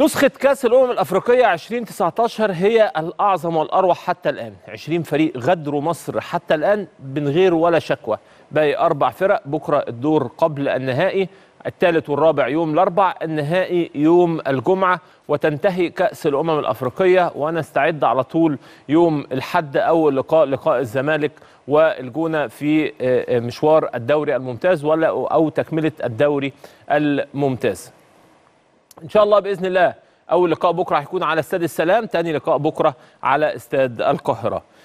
نسخة كأس الأمم الأفريقية 2019 هي الأعظم والأروع حتى الآن 20 فريق غدروا مصر حتى الآن من غير ولا شكوى باقي أربع فرق بكرة الدور قبل النهائي الثالث والرابع يوم الأربع النهائي يوم الجمعة وتنتهي كأس الأمم الأفريقية ونستعد على طول يوم الحد أول لقاء لقاء الزمالك والجونة في آه، آه، مشوار الدوري الممتاز ولا أو تكملة الدوري الممتاز ان شاء الله باذن الله اول لقاء بكره هيكون على استاد السلام ثاني لقاء بكره على استاد القاهره